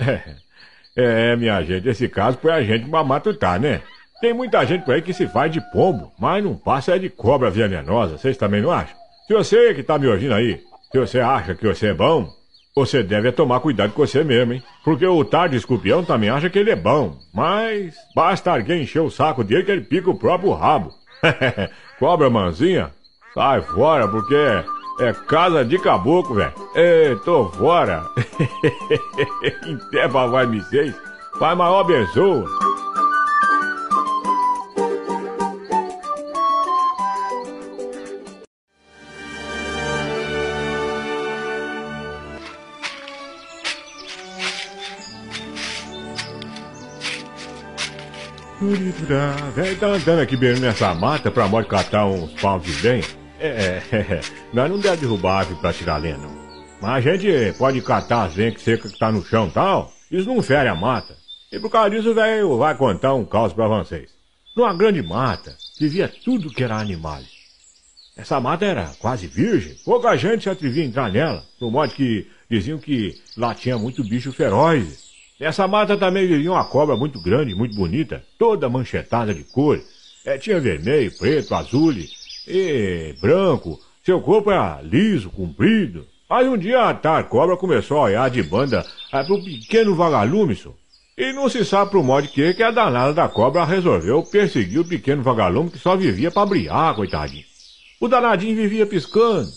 É, é minha gente, esse caso foi a gente pra matutar, né? Tem muita gente por aí que se faz de pombo, mas não passa é de cobra venenosa, vocês também não acham? Se você que tá me ouvindo aí, se você acha que você é bom, você deve tomar cuidado com você mesmo, hein? Porque o tarde escorpião também acha que ele é bom, mas basta alguém encher o saco dele que ele pica o próprio rabo. cobra manzinha, sai fora porque é casa de caboclo, velho. Ei, tô fora. Até vai me seis, vai maior abençoa. Véi, tá andando aqui beirando nessa mata pra morte catar uns pau de lenha? É, é, é, é. nós não deve derrubar árvore pra tirar lenha, não. Mas a gente pode catar as lenhas que seca que tá no chão e tal. Isso não fere a mata. E por causa disso, velho, vai contar um caos pra vocês. Numa grande mata, vivia tudo que era animal. Essa mata era quase virgem, pouca gente se atrevia a entrar nela, do modo que diziam que lá tinha muito bicho feroz Nessa mata também tá vivia uma cobra muito grande, muito bonita, toda manchetada de cores. É, tinha vermelho, preto, azul e branco. Seu corpo era liso, comprido. Aí um dia a tal cobra começou a olhar de banda é, pro pequeno vagalume, senhor. E não se sabe pro modo que, que a danada da cobra resolveu perseguir o pequeno vagalume que só vivia pra briar, coitadinho. O danadinho vivia piscando.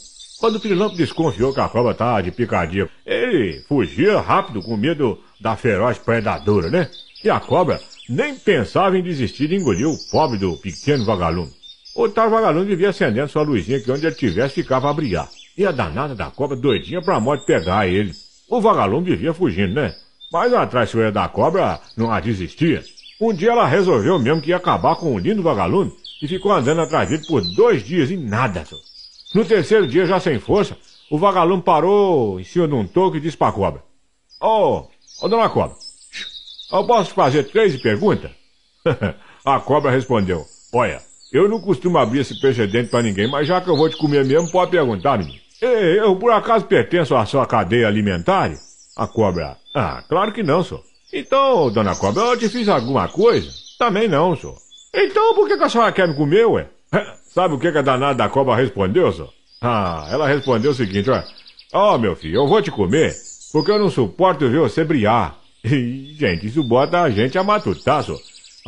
Quando o Trilampo desconfiou que a cobra estava de picadinha, ele fugia rápido com medo da feroz predadora, né? E a cobra nem pensava em desistir e engoliu o pobre do pequeno vagalume. O tal vagalume vivia acendendo sua luzinha que onde ele tivesse ficava a brilhar. E a danada da cobra doidinha pra morte pegar ele. O vagalume vivia fugindo, né? Mas a traiçoeira da cobra não a desistia. Um dia ela resolveu mesmo que ia acabar com o lindo vagalume e ficou andando atrás dele por dois dias e nada, senhor. No terceiro dia, já sem força, o vagalume parou em cima de um toco e disse para a cobra: Ô, oh, oh, dona cobra, eu posso fazer três perguntas? a cobra respondeu: Olha, eu não costumo abrir esse precedente para ninguém, mas já que eu vou te comer mesmo, pode perguntar, menino. Ei, eu por acaso pertenço à sua cadeia alimentar? A cobra: Ah, claro que não, senhor. Então, dona cobra, eu te fiz alguma coisa? Também não, senhor. Então por que, que a senhora quer me comer, ué? Sabe o que, a danada da cobra respondeu, só? Ah, ela respondeu o seguinte, ó. Ó, oh, meu filho, eu vou te comer, porque eu não suporto ver você brilhar. gente, isso bota a gente a matutar, só.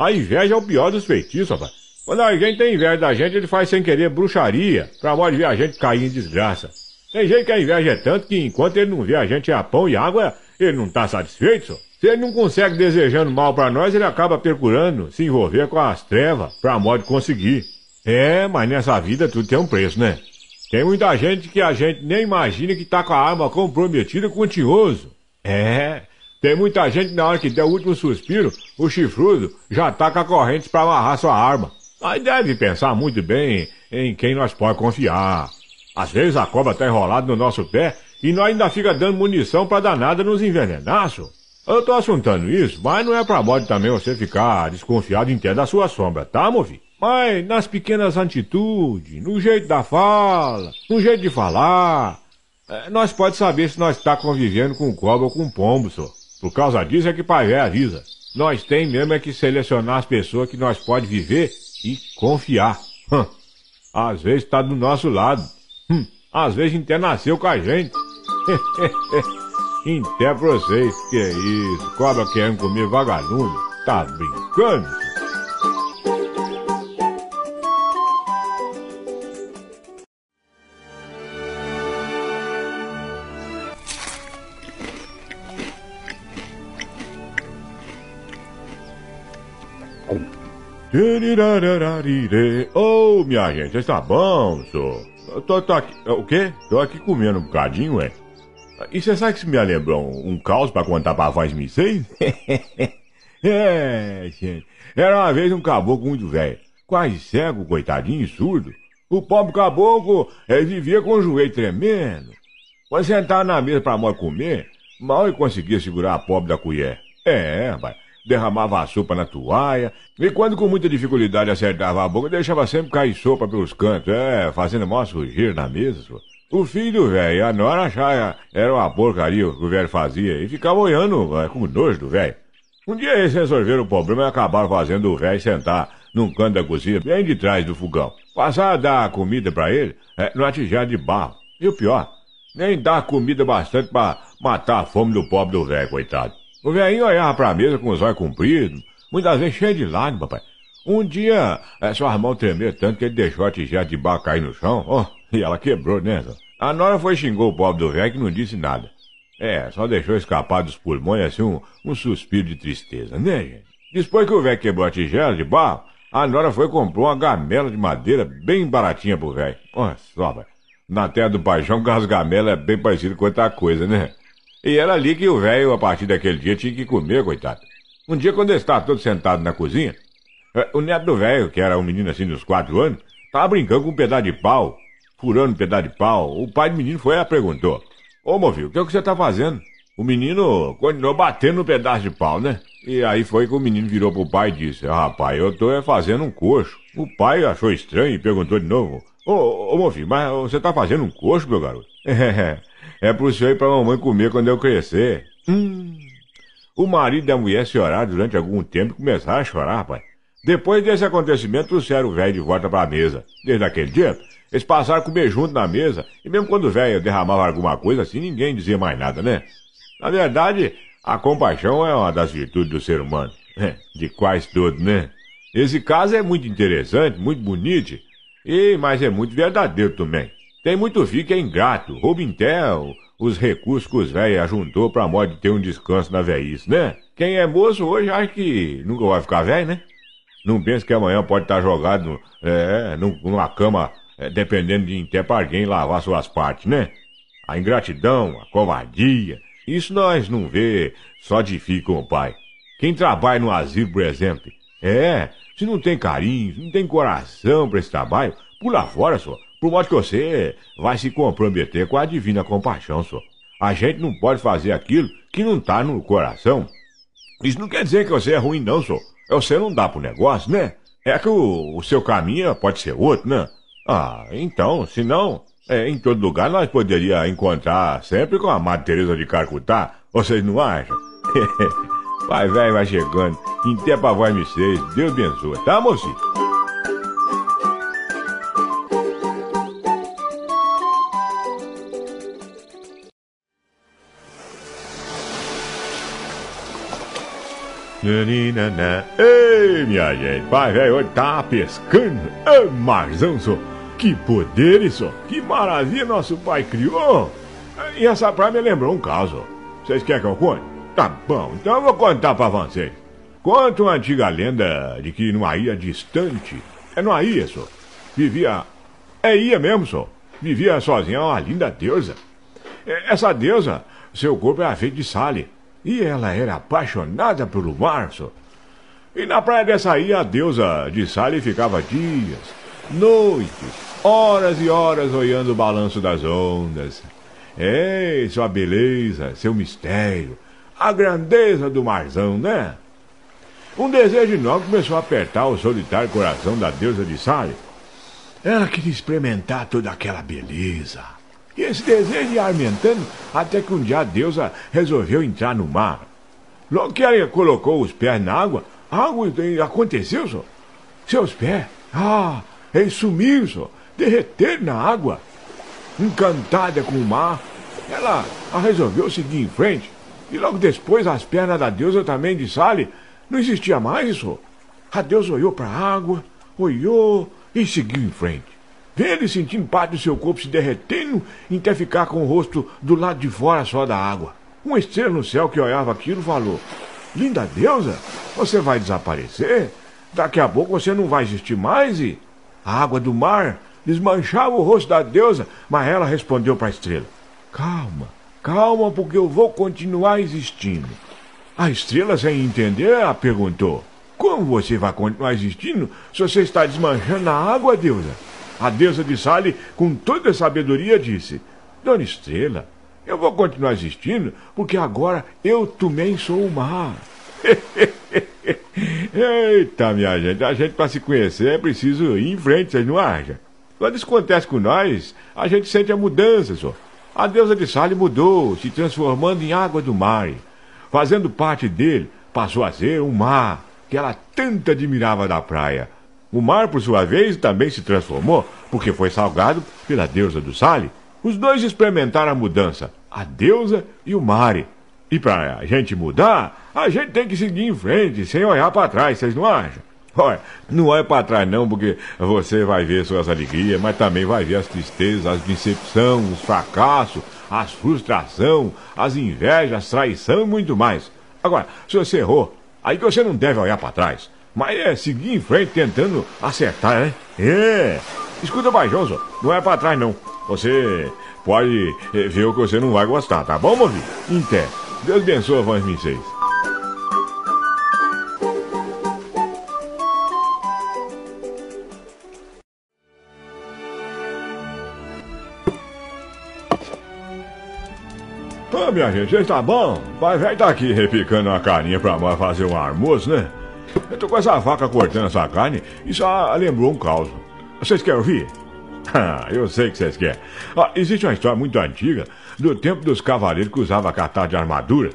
A inveja é o pior dos feitiços, rapaz. Quando alguém tem inveja da gente, ele faz sem querer bruxaria, pra modo de ver a gente cair em desgraça. Tem gente que a inveja é tanto que enquanto ele não vê a gente a pão e água, ele não tá satisfeito, só. Se ele não consegue desejando mal para nós, ele acaba percurando, se envolver com as trevas, pra modo de conseguir. É, mas nessa vida tudo tem um preço, né? Tem muita gente que a gente nem imagina que tá com a arma comprometida com o tinhoso. É, tem muita gente que na hora que der o último suspiro, o chifrudo já tá com a corrente para amarrar sua arma. Mas deve pensar muito bem em quem nós pode confiar. Às vezes a cobra tá enrolada no nosso pé e nós ainda fica dando munição para danada nos envenenaço. Eu tô assuntando isso, mas não é pra bode também você ficar desconfiado em ter da sua sombra, tá, movi? Mas nas pequenas atitudes, no jeito da fala, no jeito de falar, eh, nós pode saber se nós está convivendo com cobra ou com pombo, senhor. Por causa disso é que Pavé avisa. Nós tem mesmo é que selecionar as pessoas que nós pode viver e confiar. Hum. Às vezes está do nosso lado. Hum. Às vezes até nasceu com a gente. até pra vocês, que é isso? Cobra querendo comer vagalume? Tá brincando? Ô, oh, minha gente, está bom, senhor? Eu tô, tô aqui, é, o quê? Tô aqui comendo um bocadinho, é? E você sabe que isso me lembrou um, caos pra contar pra voz me é, gente. Era uma vez um caboclo muito velho, quase cego, coitadinho e surdo. O pobre caboclo, ele vivia com o joelho tremendo. Quando sentava na mesa pra nós comer, mal ele conseguia segurar a pobre da colher. É, rapaz derramava a sopa na toalha, e quando com muita dificuldade acertava a boca, deixava sempre cair sopa pelos cantos, é, fazendo mó surgir na mesa, sua. O filho, do velho, a nora achava, era uma porcaria o que o velho fazia, e ficava olhando como é, com nojo do velho. Um dia eles resolveram o problema e acabaram fazendo o velho sentar num canto da cozinha, bem de trás do fogão. Passar a dar comida para ele é, numa tijada de barro. E o pior, nem dar comida bastante para matar a fome do pobre do velho, coitado. O velhinho olhava para a mesa com os olhos compridos, muitas vezes cheio de lágrimas, papai. Um dia, é, eh, sua mão tremeu tanto que ele deixou a tigela de barro cair no chão, ó, oh, e ela quebrou, né, só? A Nora foi xingou o pobre do velho que não disse nada. É, só deixou escapar dos pulmões assim um, um suspiro de tristeza, né, gente? Depois que o velho quebrou a tigela de barro, a Nora foi e comprou uma gamela de madeira bem baratinha pro velho. oh, só, Na terra do paixão, as gamelas é bem parecido com outra coisa, né? E era ali que o velho, a partir daquele dia, tinha que comer, coitado. Um dia, quando ele estava todo sentado na cozinha, é, o neto do velho, que era um menino assim de uns quatro anos, estava brincando com um pedaço de pau, furando um pedaço de pau. O pai do menino foi lá e perguntou: Ô, moviu, o que é que você está fazendo? O menino continuou batendo no pedaço de pau, né? E aí foi que o menino virou pro pai e disse: Ah, Rapaz, eu tô é, fazendo um coxo. O pai achou estranho e perguntou de novo: Ô, ô, meu filho, mas você tá fazendo um coxo, meu garoto? É, é pro senhor e pra mamãe comer quando eu crescer. Hum. O marido da mulher se orar durante algum tempo e começar a chorar, pai. Depois desse acontecimento, trouxeram o velho de volta pra mesa. Desde aquele dia, eles passaram a comer junto na mesa, e mesmo quando o velho derramava alguma coisa assim, ninguém dizia mais nada, né? Na verdade, a compaixão é uma das virtudes do ser humano, né? de quase todos, né? Esse caso é muito interessante, muito bonito, e mas é muito verdadeiro também. Tem muito vi que é ingrato, rouba intel, os recursos que os velhos juntou pra modo de ter um descanso na velhice, né? Quem é moço hoje acha que nunca vai ficar velho, né? Não pensa que amanhã pode estar tá jogado é, numa cama, é, dependendo de até pra alguém lavar suas partes, né? A ingratidão, a covardia, isso nós não vê só de filho com o pai. Quem trabalha no asilo, por exemplo, é, se não tem carinho, se não tem coração para esse trabalho, pula fora só, por modo que você vai se comprometer com a divina compaixão, só. A gente não pode fazer aquilo que não tá no coração. Isso não quer dizer que você é ruim, não, só. É você não dá pro negócio, né? É que o, o seu caminho pode ser outro, né? Ah, então, se não, é, em todo lugar nós poderia encontrar sempre com a Madre Teresa de Carcutá. Vocês não acham? vai, velho, vai chegando. Em tempo a voz me seis. Deus abençoe. Tá, mocinho? Ei, minha gente, pai velho hoje tá pescando. Ei, marzão, só. Que poder isso, que maravilha nosso pai criou. E essa praia me lembrou um caso. Vocês querem que eu conte? Tá bom, então eu vou contar pra vocês. Conta uma antiga lenda de que numa ilha distante, é numa ilha, só, vivia... É ia mesmo, só. Vivia sozinha uma linda deusa. Essa deusa, seu corpo era feito de sale e ela era apaixonada pelo março. E na praia dessa ia a deusa de Sally ficava dias, noites, horas e horas olhando o balanço das ondas. Ei, sua beleza, seu mistério, a grandeza do marzão, né? Um desejo enorme começou a apertar o solitário coração da deusa de Sally. Ela queria experimentar toda aquela beleza e esse desejo ia aumentando até que um dia a deusa resolveu entrar no mar. Logo que ela colocou os pés na água, algo aconteceu, só. Seus pés, ah, eles sumiram, só. derreteram na água. Encantada com o mar, ela resolveu seguir em frente. E logo depois as pernas da deusa também de Sally não existia mais, senhor. A deusa olhou para a água, olhou e seguiu em frente. Vê ele sentindo parte do seu corpo se derretendo até ficar com o rosto do lado de fora só da água. Uma estrela no céu que olhava aquilo falou: Linda deusa, você vai desaparecer? Daqui a pouco você não vai existir mais e. A água do mar desmanchava o rosto da deusa, mas ela respondeu para a estrela: Calma, calma, porque eu vou continuar existindo. A estrela, sem entender, a perguntou: Como você vai continuar existindo se você está desmanchando a água, deusa? A deusa de Sale, com toda a sabedoria, disse: Dona Estrela, eu vou continuar existindo porque agora eu também sou o mar. Eita, minha gente, a gente para se conhecer é preciso ir em frente, vocês não acham? Quando isso acontece com nós, a gente sente a mudança, só. A deusa de Sale mudou, se transformando em água do mar. Fazendo parte dele, passou a ser um mar que ela tanto admirava da praia. O mar, por sua vez, também se transformou, porque foi salgado pela deusa do Sale. Os dois experimentaram a mudança, a deusa e o mare. E para a gente mudar, a gente tem que seguir em frente, sem olhar para trás, vocês não acham? Olha, não olhe para trás não, porque você vai ver suas alegrias, mas também vai ver as tristezas, as decepções, os fracassos, as frustrações, as invejas, traição e muito mais. Agora, se você errou, aí que você não deve olhar para trás. Mas é seguir em frente tentando acertar, né? É. Escuta, Bajonzo, não é pra trás não. Você pode eh, ver o que você não vai gostar, tá bom, meu filho? Inté. Deus abençoe a voz de vocês. Ô, minha gente, está bom? Vai pai velho tá aqui repicando a carinha pra nós fazer um almoço, né? Eu tô com essa vaca cortando essa carne e só lembrou um caos. Vocês querem ouvir? Ah, eu sei que vocês querem. Ó, existe uma história muito antiga do tempo dos cavaleiros que usavam catar de armadura.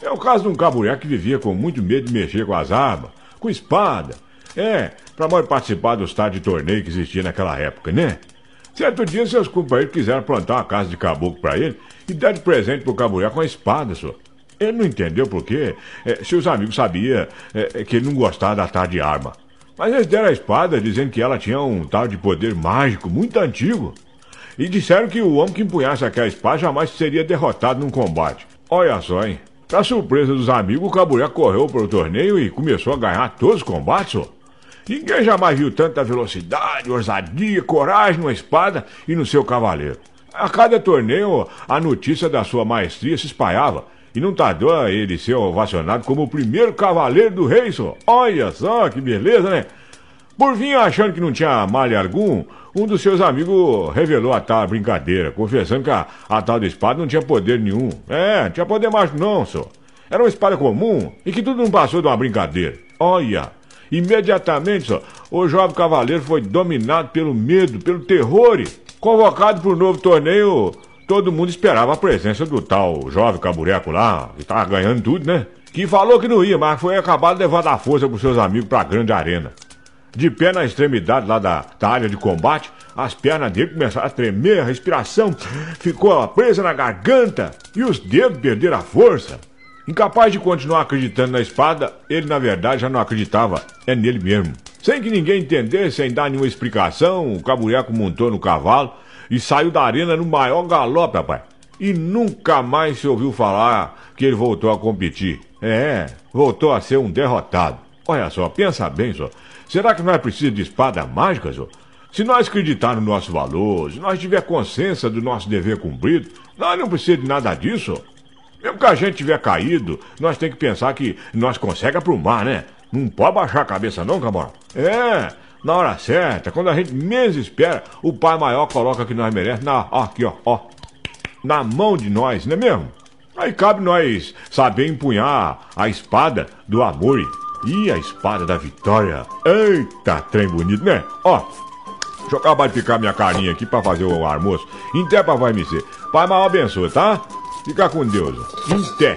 É o caso de um cabureco que vivia com muito medo de mexer com as armas, com espada. É, para maior participar dos tais de torneio que existia naquela época, né? Certo dia, seus companheiros quiseram plantar uma casa de caboclo para ele e dar de presente pro com a espada, só. Ele não entendeu por quê. É, seus amigos sabiam é, é, que ele não gostava da tal de arma. Mas eles deram a espada dizendo que ela tinha um tal de poder mágico muito antigo. E disseram que o homem que empunhasse aquela espada jamais seria derrotado num combate. Olha só, hein? Pra surpresa dos amigos, o Cabulé correu para o torneio e começou a ganhar todos os combates, ó. Ninguém jamais viu tanta velocidade, ousadia, coragem numa espada e no seu cavaleiro. A cada torneio, a notícia da sua maestria se espalhava e não a ele ser ovacionado como o primeiro cavaleiro do rei, só. Olha só que beleza, né? Por fim, achando que não tinha malha algum, um dos seus amigos revelou a tal brincadeira, confessando que a, a tal da espada não tinha poder nenhum. É, não tinha poder mais não, só. Era uma espada comum e que tudo não passou de uma brincadeira. Olha! Imediatamente, só, o jovem cavaleiro foi dominado pelo medo, pelo terror, convocado para o novo torneio todo mundo esperava a presença do tal jovem cabureco lá, que tava ganhando tudo, né? Que falou que não ia, mas foi acabado levando a força com seus amigos pra grande arena. De pé na extremidade lá da, da área de combate, as pernas dele começaram a tremer, a respiração ficou presa na garganta e os dedos perderam a força. Incapaz de continuar acreditando na espada, ele na verdade já não acreditava, é nele mesmo. Sem que ninguém entendesse, sem dar nenhuma explicação, o cabureco montou no cavalo e saiu da arena no maior galope, rapaz. E nunca mais se ouviu falar que ele voltou a competir. É, voltou a ser um derrotado. Olha só, pensa bem, só. Será que nós precisamos de espada mágica, só? Se nós acreditar no nosso valor, se nós tiver consciência do nosso dever cumprido, nós não precisamos de nada disso. Mesmo que a gente tiver caído, nós tem que pensar que nós conseguimos aprumar, né? Não pode baixar a cabeça não, camarada. É, na hora certa, quando a gente menos espera, o Pai Maior coloca que nós merece na, ó, aqui, ó, ó, na mão de nós, não é mesmo? Aí cabe nós saber empunhar a espada do amor e a espada da vitória. Eita, trem bonito, né? Ó, deixa eu acabar de picar minha carinha aqui pra fazer o almoço. vai me ser Pai Maior abençoa, tá? Fica com Deus. Inté.